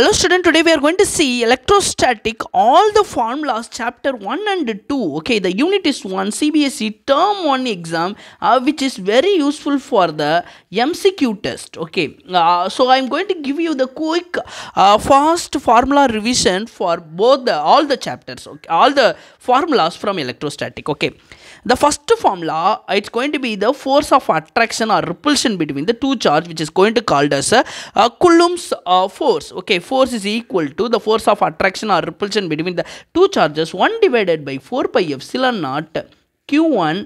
Hello student, today we are going to see electrostatic, all the formulas, chapter 1 and 2. Okay, the unit is 1, CBSE term 1 exam, uh, which is very useful for the MCQ test. Okay, uh, so I am going to give you the quick, uh, fast formula revision for both the, all the chapters, okay, all the formulas from electrostatic. Okay, the first formula, it's going to be the force of attraction or repulsion between the two charge, which is going to called as uh, Coulomb's uh, force. Okay, force is equal to the force of attraction or repulsion between the two charges 1 divided by 4 pi epsilon naught q1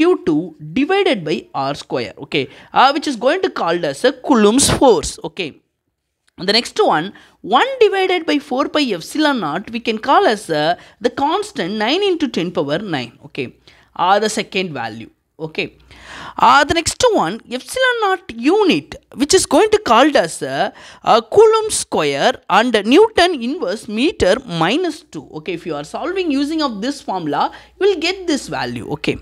q2 divided by r square okay uh, which is going to called as a coulomb's force okay the next one 1 divided by 4 pi epsilon naught we can call as uh, the constant 9 into 10 power 9 okay are uh, the second value okay uh, the next one epsilon naught unit which is going to called as a uh, uh, coulomb square and newton inverse meter minus 2 okay if you are solving using of this formula you will get this value okay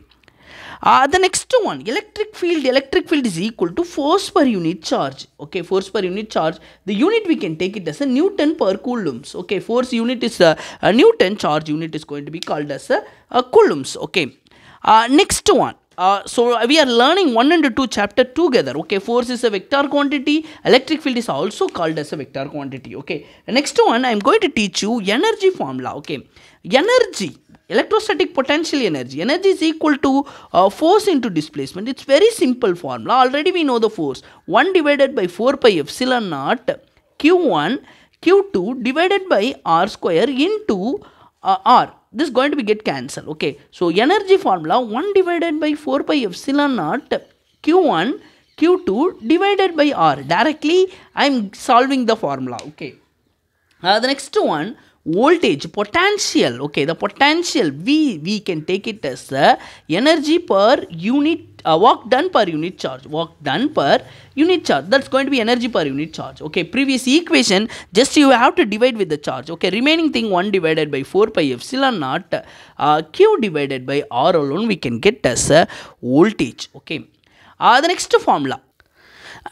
uh, the next one electric field electric field is equal to force per unit charge okay force per unit charge the unit we can take it as a newton per coulombs okay force unit is a, uh, a newton charge unit is going to be called as a, a coulombs okay uh, next one uh, so we are learning 1 and 2 chapter together okay force is a vector quantity electric field is also called as a vector quantity okay next one i am going to teach you energy formula okay energy electrostatic potential energy energy is equal to uh, force into displacement it's very simple formula already we know the force 1 divided by 4 pi epsilon naught q1 q2 divided by r square into uh, r this is going to be get cancelled. Okay. So energy formula 1 divided by 4 pi epsilon naught Q1 Q2 divided by R. Directly I am solving the formula. Okay. Uh, the next one voltage potential. Okay. The potential V we can take it as the uh, energy per unit uh, work done per unit charge work done per unit charge that's going to be energy per unit charge okay previous equation just you have to divide with the charge okay remaining thing 1 divided by 4 pi epsilon naught uh, q divided by r alone we can get as voltage okay uh, the next formula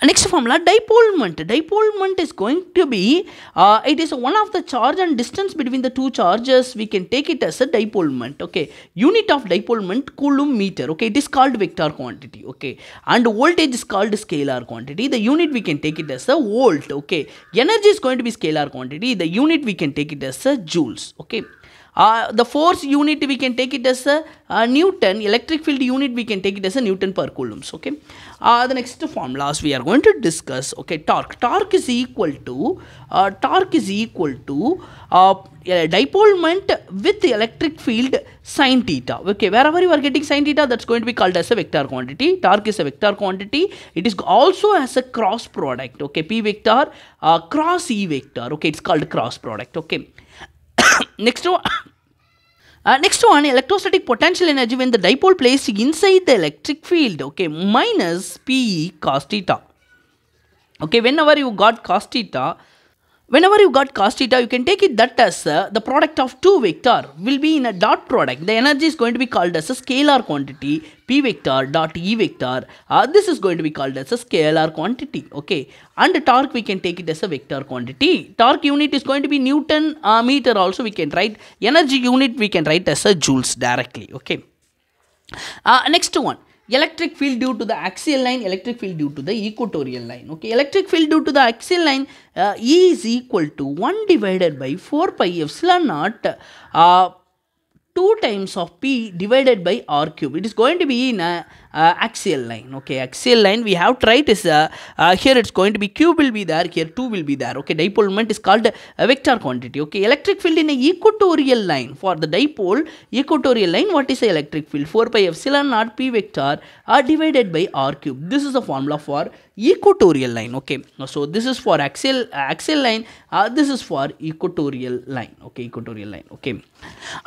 next formula dipole moment. Dipole moment is going to be uh, it is one of the charge and distance between the two charges we can take it as a dipole moment. okay unit of dipole moment coulomb meter okay it is called vector quantity okay and voltage is called scalar quantity the unit we can take it as a volt okay energy is going to be scalar quantity the unit we can take it as a joules okay uh, the force unit we can take it as a, a, uh, Newton, electric field unit we can take it as a Newton per coulombs, okay. Uh, the next formulas we are going to discuss, okay, torque. Torque is equal to, uh, torque is equal to uh, moment with electric field sine theta, okay. Wherever you are getting sine theta, that's going to be called as a vector quantity. Torque is a vector quantity. It is also as a cross product, okay. P vector, uh, cross E vector, okay. It's called cross product, okay Next one. Uh, next one, electrostatic potential energy when the dipole placed inside the electric field, okay, minus PE cos theta. Okay, whenever you got cos theta, Whenever you got cos theta, you can take it that as uh, the product of two vector will be in a dot product. The energy is going to be called as a scalar quantity p vector dot e vector. Uh, this is going to be called as a scalar quantity. Okay. And the torque we can take it as a vector quantity. Torque unit is going to be Newton uh, meter also we can write. Energy unit we can write as a joules directly. Okay. Uh, next one electric field due to the axial line, electric field due to the equatorial line. Okay, electric field due to the axial line uh, E is equal to 1 divided by 4 pi epsilon naught uh, 2 times of P divided by R cube. It is going to be in a uh, axial line okay axial line we have tried is uh, uh, here it's going to be q will be there here 2 will be there okay dipole moment is called a vector quantity okay electric field in a equatorial line for the dipole equatorial line what is the electric field 4 pi epsilon naught p vector are divided by r cube this is the formula for equatorial line okay so this is for axial axial line uh, this is for equatorial line okay equatorial line okay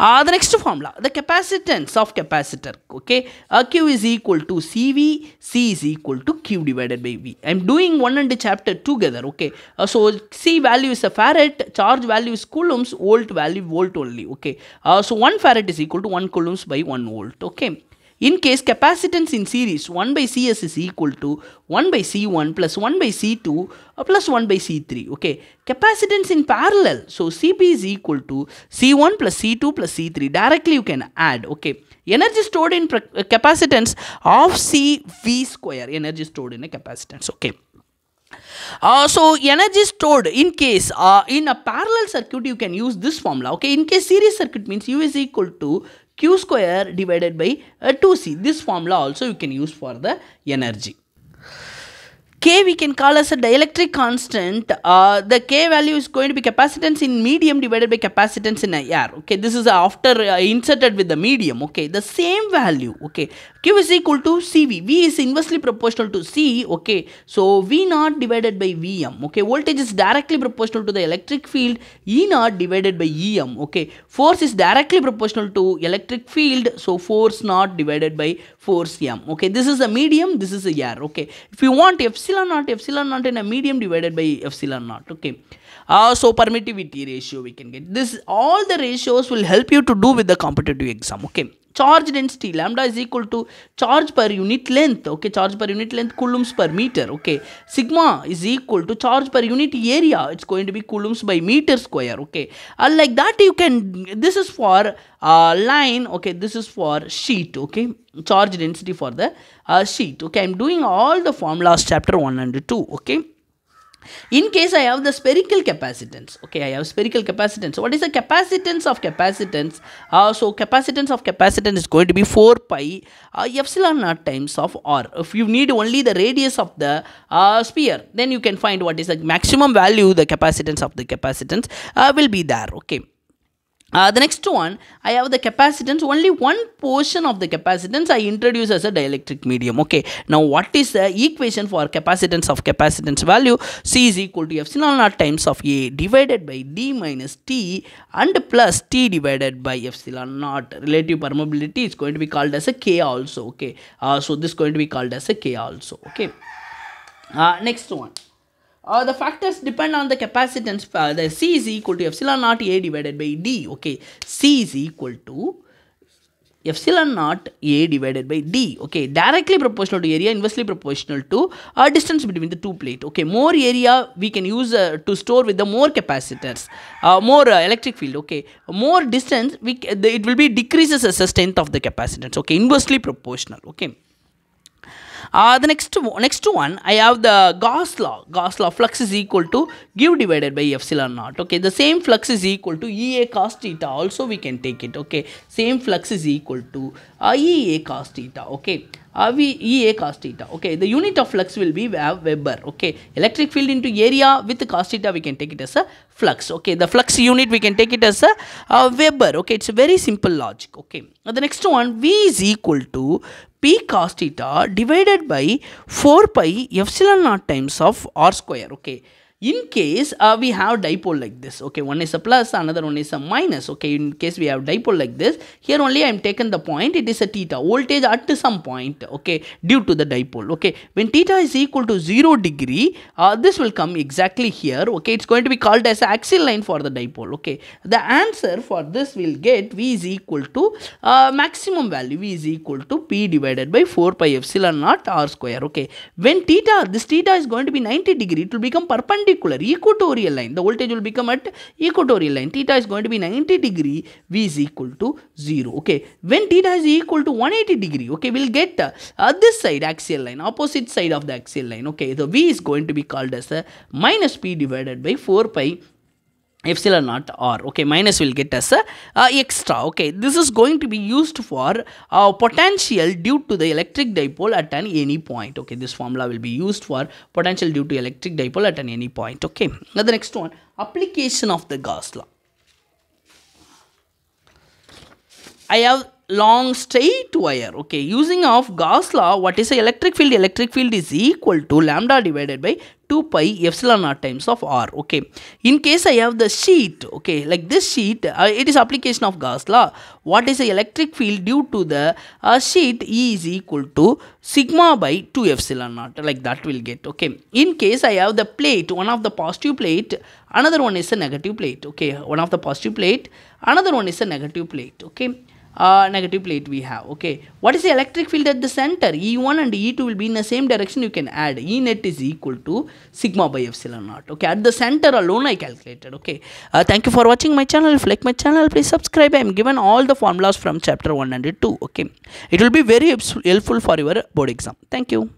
uh, the next formula the capacitance of capacitor okay uh, q is equal equal to CV, C is equal to Q divided by V. I'm doing one and the chapter together, okay. Uh, so C value is a farad, charge value is coulombs, volt value volt only, okay. Uh, so 1 farad is equal to 1 coulombs by 1 volt, okay. In case capacitance in series 1 by Cs is equal to 1 by C1 plus 1 by C2 uh, plus 1 by C3. Okay. Capacitance in parallel. So CP is equal to C1 plus C2 plus C3. Directly you can add. Okay energy stored in uh, capacitance of cv square energy stored in a capacitance okay uh, so energy stored in case uh, in a parallel circuit you can use this formula okay in case series circuit means u is equal to q square divided by uh, 2c this formula also you can use for the energy K we can call as a dielectric constant. Uh, the K value is going to be capacitance in medium divided by capacitance in IR. Okay, this is after uh, inserted with the medium. Okay, the same value. Okay, Q is equal to CV. V is inversely proportional to C. Okay, so V naught divided by Vm. Okay, voltage is directly proportional to the electric field. E naught divided by Em. Okay, force is directly proportional to electric field. So force naught divided by force M. Okay, this is a medium. This is a air. Okay, if you want FC epsilon naught epsilon naught in a medium divided by epsilon naught okay uh, so permittivity ratio we can get this all the ratios will help you to do with the competitive exam okay charge density lambda is equal to charge per unit length okay charge per unit length coulombs per meter okay sigma is equal to charge per unit area it's going to be coulombs by meter square okay and like that you can this is for uh, line okay this is for sheet okay charge density for the uh, sheet okay i'm doing all the formulas chapter 1 and 2 okay in case I have the spherical capacitance, okay, I have spherical capacitance. What is the capacitance of capacitance? Uh, so capacitance of capacitance is going to be 4 pi uh, epsilon naught times of r. If you need only the radius of the uh, sphere, then you can find what is the maximum value the capacitance of the capacitance uh, will be there, okay. Uh, the next one, I have the capacitance. Only one portion of the capacitance I introduce as a dielectric medium. Okay. Now, what is the equation for capacitance of capacitance value? C is equal to epsilon naught times of A divided by D minus T and plus T divided by epsilon naught. Relative permeability is going to be called as a K also. Okay. Uh, so, this is going to be called as a K also. Okay. Uh, next one. Uh, the factors depend on the capacitance. Uh, the C is equal to epsilon naught A divided by D. Okay, C is equal to epsilon naught A divided by D. Okay, directly proportional to area, inversely proportional to uh, distance between the two plate. Okay, more area we can use uh, to store with the more capacitors, uh, more uh, electric field. Okay, more distance, we, it will be decreases as the strength of the capacitance. Okay, inversely proportional. Okay. Uh, the next next one, I have the Gauss law. Gauss law, flux is equal to give divided by epsilon naught. Okay, the same flux is equal to EA cos theta. Also, we can take it. Okay, same flux is equal to uh, EA cos theta. Okay, uh, cos theta. Okay, the unit of flux will be Weber. Okay, electric field into area with cos theta we can take it as a flux. Okay, the flux unit we can take it as a uh, Weber. Okay, it's a very simple logic. Okay, now the next one V is equal to P cos theta divided by 4 pi epsilon naught times of R square. Okay in case uh, we have dipole like this okay one is a plus another one is a minus okay in case we have dipole like this here only i am taken the point it is a theta voltage at some point okay due to the dipole okay when theta is equal to 0 degree uh, this will come exactly here okay it's going to be called as axial line for the dipole okay the answer for this will get v is equal to uh, maximum value v is equal to p divided by 4 pi epsilon naught r square okay when theta this theta is going to be 90 degree it will become perpendicular perpendicular equatorial line the voltage will become at equatorial line theta is going to be 90 degree v is equal to 0 okay when theta is equal to 180 degree okay we'll get uh, uh, this side axial line opposite side of the axial line okay the v is going to be called as a minus p divided by 4 pi epsilon naught r okay minus will get as a uh, uh, extra okay this is going to be used for uh, potential due to the electric dipole at an any point okay this formula will be used for potential due to electric dipole at an any point okay now the next one application of the gauss law i have long straight wire okay using of gauss law what is the electric field electric field is equal to lambda divided by 2 pi epsilon naught times of r okay in case i have the sheet okay like this sheet uh, it is application of gauss law what is the electric field due to the uh, sheet e is equal to sigma by 2 epsilon naught like that will get okay in case i have the plate one of the positive plate another one is a negative plate okay one of the positive plate another one is a negative plate okay uh, negative plate we have okay what is the electric field at the center E1 and E2 will be in the same direction you can add E net is equal to sigma by epsilon naught okay at the center alone I calculated okay uh, thank you for watching my channel if you like my channel please subscribe I am given all the formulas from chapter one hundred two. okay it will be very helpful for your board exam thank you